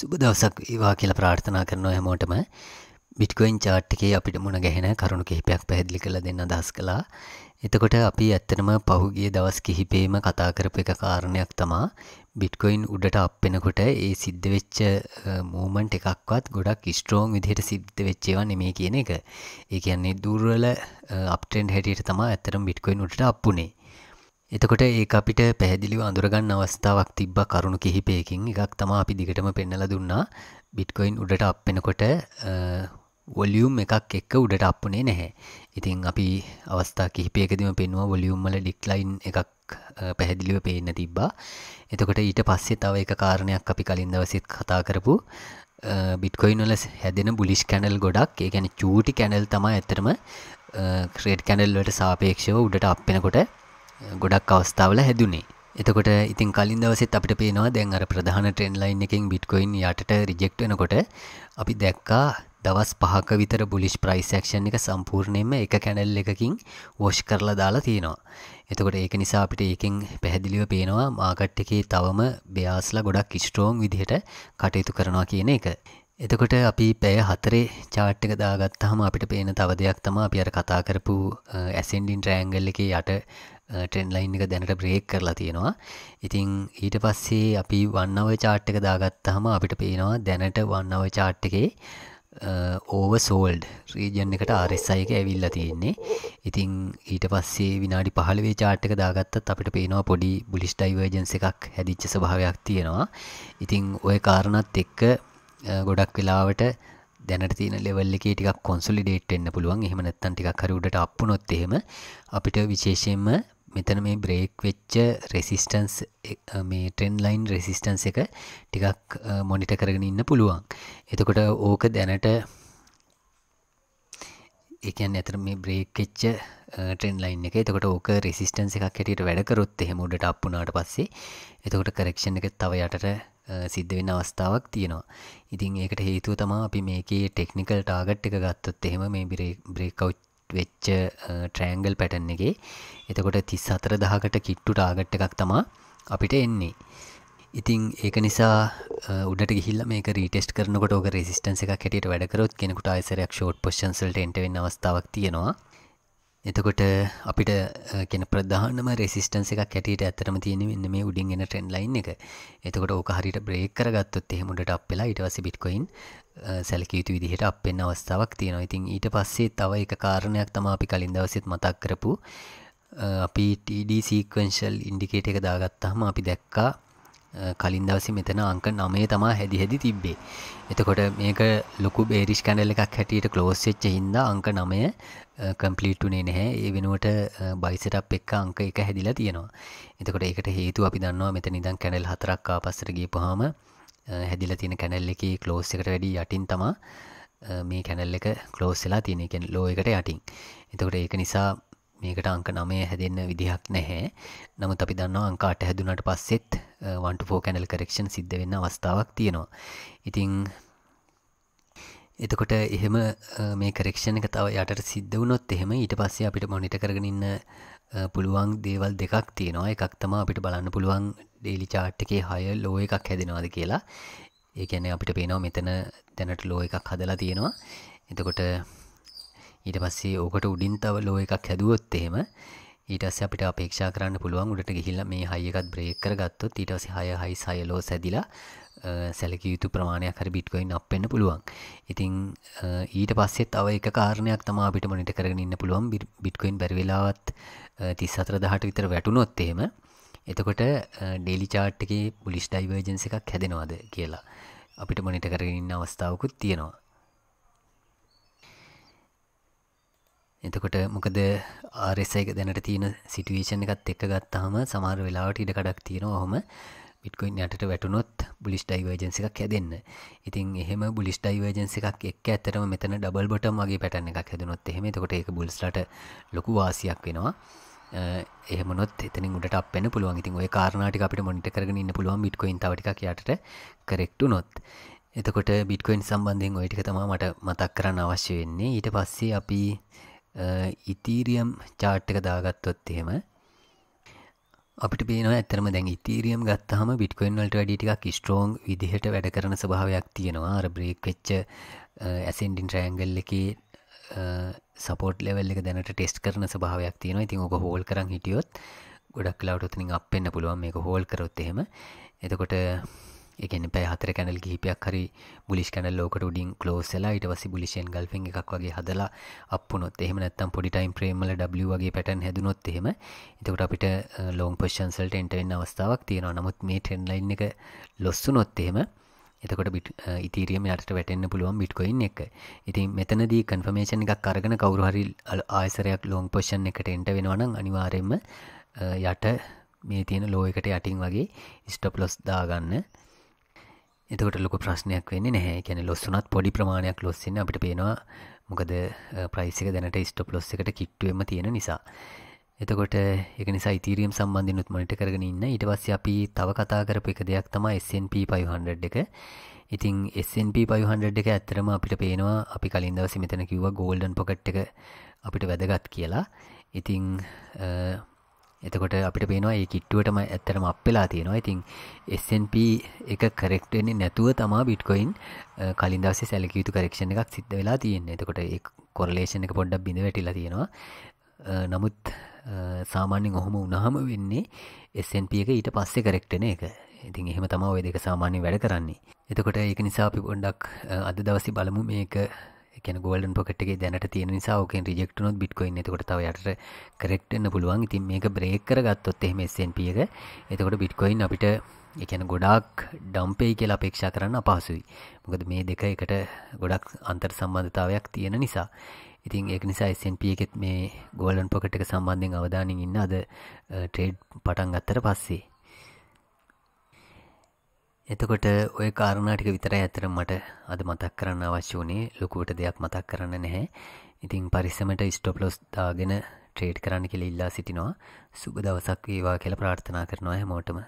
සුබ දවසක් ඒවා කියලා ප්‍රාර්ථනා කරනවා හැමෝටම බිට්කොයින් චාට් එකේ අපිට මුණ ගැහෙන කරුණු කිහිපයක් පැහැදිලි කරලා දෙන්න අදහස් කළා. එතකොට අපි ඇත්තටම පහුගිය දවස් කිහිපේම කතා කරපු එක කාරණයක් තමා බිට්කොයින් උඩට අප් වෙනකොට ඒ සිද්ධ වෙච්ච මූමන්ට් එකක්වත් ගොඩක් ස්ට්‍රෝං විදිහට සිද්ධ වෙච්ච ඒවා නෙමෙයි කියන එක. ඒ කියන්නේ දුර්වල අප්ට්‍රෙන්ඩ් හැටියට තමයි ඇත්තටම බිට්කොයින් උඩට අප් වුනේ. එතකොට ඒ අපිට පැහැදිලිව අඳුරගන්න අවස්ථාවක් තිබ්බ කරුණු කිහිපයකින් එකක් තමා අපි දිගටම පෙන්නල දුන්නා බිට්කොයින් උඩට අප්පෙනකොට වොලියුම් එකක් එක්ක උඩට අප්පුනේ නැහැ ඉතින් අපි අවස්ථා කිහිපයකදිම පෙන්වා වොලියුම්මල ඩික්ලයින් එකක් පැහැදිලිව පේන්න තිබ්බා එතකොට ඊට පස්සේ තව එක කාරණයක් අපි කලින් දවසිත් කතා කරපු බිට්කොයින්වල හැදෙන බුලිෂ් කැනල් ගොඩක් ඒ ගැන චූටි කැනල් තමා ඇතරම ක්‍රේඩ් කැනල්ලට සාපේක්ෂව උඩට අප්පෙනකොට ගොඩක් අවස්ථාවල හැදුනේ එතකොට ඉතින් කලින් දවසෙත් අපිට පේනවා දැන් අර ප්‍රධාන ට්‍රෙන්ඩ් ලයින් එකෙන් බිට්කොයින් යටට රිජෙක්ට් වෙනකොට අපි දැක්කා දවස් 5ක විතර බුලිෂ් ප්‍රයිස් ඇක්ෂන් එක සම්පූර්ණයෙන්ම එක කැනල් එකකින් වොෂ් කරලා දාලා තියෙනවා. එතකොට ඒක නිසා අපිට ඒකෙන් පැහැදිලිව පේනවා මාකට් එකේ තවම බෙයාස්ලා ගොඩක් ස්ට්‍රෝං විදිහට කටයුතු කරනවා කියන එක. එතකොට අපි පැය හතරේ චාට් එක දාගත්තාම අපිට පේන තව දෙයක් තමයි අපි අර කතා කරපු ඇසෙන්ඩින් ට්‍රෑන්ගල් එකේ යට ට්‍රෙන්ලයින් එක දැනට බ්‍රේක් කරලා තියෙනවා ඉතිං ඊට පස්සේ අපි වන්නව චාට්ටක දාගත්තහම අපිට පේනවා දැනට වන්නව චාට් එකේ ඕව සෝල්ඩ් රීජන් එකට ආරෙස්සයි එක ඇවිල්ල තියෙන්නේ ඉතිං ඊට පස්සේ විනාඩි පහළවේ චාට්ක දාගත්තත් අපිට පේනවා පොඩි බුලිස්ටයිවර්ජන්ස එකක් හැදිච්ච ස්භාවයක් තියෙනවා ඉතිං ඔය කාරණත් එක්ක ගොඩක් වෙලාවට දැනට තින ලෙවල් එක ටිකක් කොන්සුලිඩේට් එන්න පුළුවන් එහෙම නැත්තන් ටිකක් හරි උඩට අප්පුනොත් එහෙම අපිට විශේෂයෙන්ම මෙතන මේ බ්‍රේක් වෙච්ච රෙසිස්ටන්ස් මේ ට්‍රෙන් ලයින් රෙසිස්ටන්ස් එක ටිකක් මොනිට කරගෙන ඉන්න පුළුවන් එතකොට ඕක දැනට එකන් ඇතර මේ බ්‍රේක්ච්ච ට්‍රෙන් ලයින් එක එතකොට ඕක රෙසිස්ටන්ස් එකක් හැටියට වැඩකරොත් එහෙම උඩට අප්පුනාට පස්සේ එතකොට කරක්ෂණ එක තව යටට සිද්ධ වෙන අවස්ථාවක් තියෙනවා ඉතින් ඒකට හේතුව තමා අපි මේකේ ටෙක්නිකල් ටාගට් එක ගත්තොත් එහෙම මේ බ්‍රේකව් වෙච්ච ට්‍රෑන්ගල් පැටන් එකේ එතකොට තිස් අතර දහකට කිට්ටු ටාගට් එකක් තමා අපිට එන්නේ ඉතිං ඒක නිසා උඩට ගිල්ල මේ රීටෙස්ට කරනකොට ෝක රෙසිස්ටන්ස එක කැටියට වැඩකරොත් කෙනෙකුට අයිසරයක් ෂෝට් පොෂන්සල්ට එන්ටවෙන් අවස්ථාවක් තියෙනවා එතකොට අපිට කෙන ප්‍රධානම රෙසිස්ටන්ස එක කැටට ඇතරම තියෙන මෙන්න මේ උඩින් එන ට්‍රෙන්ඩ් ලයින් එක එතකොට ඕක හරිට බ්‍රේක් කරගත්තොත් එහෙමුට අප වෙලා ඉටවස බිට්කොයින් සැලකයුතු විදිහට අපෙන් අවස්ථාවක් තියෙනවා ඉතින් ඊට පස්සේ තව එක කාරණයක් තම අපි කලින් දවසත් මතක් කරපු අපි TD සීක්වංශල් ඉන්ඩිකේට එක දාගත්තාම අපි දැක්කා කලින් දවසි මෙතන අංක නමේ තමා හැදි හැදි තිබ්බේ එතකොට මේක ලොකු බේරිෂ් කැනල්ල එකක් හැටියට කලෝස්සෙච්ච හින්ද අංක නමය කම්පලිට්ටුනේ නැහැ ඒ වෙනුවට බයිසටප් එක්ක අංක එක හැදිලා තියෙනවා එතකොට ඒකට හේතු අපි දන්නවා මෙත නිදන් කැනල් හතරක් ආපස්සරගේ පහම හැදිල තියෙන කැනල් එක කලෝස් එකට වැඩි යටින් තමා මේ කැනල් එක කලෝස්සලා තියෙන එකෙන් ලෝ එකට යටින් එතකොට ඒක නිසා මේකට අංක නමය හැදෙන්න විදිහක් නැහැ නමුත් අපි දන්නවා අංකාට හැදුනට පස්සෙත් වන්ටෝ කැනල් කරක්ෂන් සිද්ධ වෙන්න අවස්ථාවක් තියෙනවා ඉතිං එතකොට එහෙම මේ කරක්ෂණ එක තව යට සිද්ධ වුණොත් එහෙම ඊට පස්සේ අපිට මොනිට කරගන්න පුළුවන් දේවල් දෙකක් තියෙනවා එකක් තම අපිට බලන්න පුළුවන් ඩේලි චාට් එකේ හය ලෝ එකක් හැදෙනවාද කියලා ඒකැන අපිට පේනවා මෙතන දැනට ලෝ එකක් හදලා තියෙනවා එතකොට ඊට පස්සේ ඕකට උඩින් තව ලෝ එකක් හැදුවොත් එහෙම ඊටස්ස අපිට අපේක්ෂා කරන්න පුළුවන් උඩට ගිහිල්ල මේ හයකත් බ්‍රේක් කරගත්තොත් ඊටස හය හයි සයලෝ සැදිලා සැලක යුතු ප්‍රමාණයක් හරි බිට්කොයින් අපෙන්න්න පුළුවන් ඉතිං ඊට පස්සෙත් අව එක කාරණයක් තම අපිට මොනිට කරගෙන ඉන්න පුළුවන් බිට්කොයින් බැරිවෙලාවත් තිස් අතර දහට විතර වැටුනොත්තේම එතකොට ඩෙලි චාට්ටගේ පුලිස් ඩයිවර්ජන්ස එකක් හැදෙනවාද කියලා අපිට මොනිට කරගෙන ඉන්න අවස්ථාවකුත් තියෙනවා එතකොට මොකද ආරෙසයක දැනට තියෙන සිටුවේෂණ එකත් එක්ක ගත්තාම සමාර වෙලාවට ඉඩ කඩක් තියෙන හොම බිට්කොයින් යටට වැටුනොත් බුලිස් ඩයිවර්ජන්ස එකක් හැදන්න ඉතින් එහෙම බුලිස් ඩයිවර්ජන්ස එකක් එක් ඇතරම මෙතන ඩබල් බොටම් වගේ පැටන එකක් හැදනොත් එහෙම තකොට ඒ බුල්ස්ලට ලොකු වාසියක් වෙනවා එහමොත් එතන ගට අපෙන පුළුවන් ඉතින් ඔය කාරණටි අපිට මොනිට කරගෙන ඉන්න පුළුවන් බිට්කොයින් තවටික් යට කරෙක්ටු නොත් එතකොට බිට්කොයින් සම්බන්ධයෙන් ඔයටික තමා මට මතක් කරන්න අවශ්‍ය වෙන්නේ ඊට පස්සේ අපි ඉතීරියම් චාට්ටක දාගත්තොත් එහෙම අපිට පේනවා ඇතරම දැන් ඉතීරියම් ගත්තහම බිට්කොයින් වලට වැඩි ටිකක් ස්ට්‍රෝං විදිහට වැඩ කරන ස්වභාවයක් තියෙනවා අර බ්‍රේක් වෙච්ච ඇසෙන්ඩින් ට්‍රෑන්ගල් එකේ සපෝට් ලෙවල් එක දැනට ටෙස්ට් කරන ස්වභාවයක් තියෙනවා ඉතින් ඕක හෝල් කරන් හිටියොත් ගොඩක් ලාවට උතනින් අපෙන්න්න පුළුවන් මේක හෝල් කරොත් එහෙම එතකොට එකන පැ හතර කැනල් ගිහිපයක් හරි බුලිස් කැනල් ලෝකට උඩින් ලෝසලා ඊට වසි බුලිෂයන් ගල්ෆෙන් එකක් වගේ හදලා අපපුනොත් එහෙම නැත්තම් පොඩිටයිම් ප්‍රේමල ඩ වගේ පැටන් හැදුනොත් එහෙම එතකට අපිට ලෝන් පෂන්සල්ට එන්ටවෙන්න අවස්ථාවක් තියෙනවා නමුත් මේ ටෙන්ලයින් එක ලොස්සු නොත් එහෙම එතකොට බිට ඉතීරියම යටට වැටෙන්න්න පුළුවන් බිට්කොයින් එක ඉතින් මෙතනදී කන්ෆර්මේෂන් එකක් අරගෙන කවරුහරි ආයසරයක් ලෝන් පොෂන් එකට එන්ට වෙනවනං අනිවාරෙන්ම යට මේ තියෙන ලෝ එකට යටින් වගේ ස්ටොප් ලොස් දාගන්න එතකට ලොක ප්‍රශ්නයක් වෙන්නේ නැහැ කැන ලොස්සුනත් පොඩි ප්‍රමාණයක් ලොස්සෙන් අපිට පේනවා මොකද ප්‍රයිසික දැනට ස්ටප් ලොස් එකට කිට්ටුවම තියෙන නිසා එතකොට එක නිසා ඉතීරියම් සම්බන්ධිනුත් මනිට කරගෙන ඉන්න ඉට පස්ස අපි තව කතා කරපු එක දෙයක් තම SNP 500 එක ඉතින් SNP 500 එක ඇත්තරම අපිට පේනවා අපි කලින් දවස මෙතන කිව්වා ගෝල්ඩන් පොකට් එක අපිට වැදගත් කියලා ඉතිං එතකොට අපිට පේනවා ඒ කිට්ටුවටම ඇත්තරම අප්පෙලා තියෙනවා ඉතින් SNP එක කරෙක්ට් වෙන්නේ නැතුව තමා බිට්කොයින් කලින් දවසේ සැලකිය යුතු කරෙක්ෂන් එකක් සිද්ධ වෙලා තියෙන්නේ. එතකොට ඒ කොරලේෂන් එක පොඩ්ඩක් බිඳ වැටිලා තියෙනවා. නමුත් සාමාන්‍යයෙන් ඔහොම වුණාම වෙන්නේ SNP එක ඊට පස්සේ කරෙක්ට් වෙන එක. ඉතින් එහෙම තමයි ওই දෙක සාමාන්‍යයෙන් වැඩ කරන්නේ. එතකොට ඒක නිසා අපි පොඩ්ඩක් අද දවසේ බලමු මේක කැන ගෝල්ඩන් පොකට්ගේ දැනට තියෙන නිසාෝකෙන් රිජෙක්ටනොත් බිට්කොයි එතකොටතාව යට කරෙක්ටන්න පුළුවන් ඉතින් මේක බ්‍රේකර ගත්තොත් එහෙම එස්සන්පියක එතකොට බිට්කොයින් අපිට එකන ගොඩක් ඩම්පෙයි කියලා අපේක්ෂා කරන්න අපහසුයි මොකද මේ දෙක එකට ගොඩක් අන්තර් සම්බන්ධතාවයක් තියෙන නිසා ඉතින් ඒක නිසා ස්න්ප එකෙත් මේ ගෝලන් පොකට එක සම්බන්ධයෙන් අවධානින් ඉන්න අද ට්‍රේඩ් eh, පටන් ගත්තර පස්සේ එතකොට ඔය කාරුණාටික විතරයි ඇතර මට අද මතක් කරන්න අවශ්‍ය වනේ ලොකුවට දෙයක් මතක් කරන්න නැහැ ඉතින් පරිසමට ස්ටොප්ලොස් දාගෙන ට්‍රේඩ් කරන්න කෙළ ඉල්ලා සිටිනවා සුබ දවසක් වේවා කියල ප්‍රාර්ථනා කරනවා හැමෝටම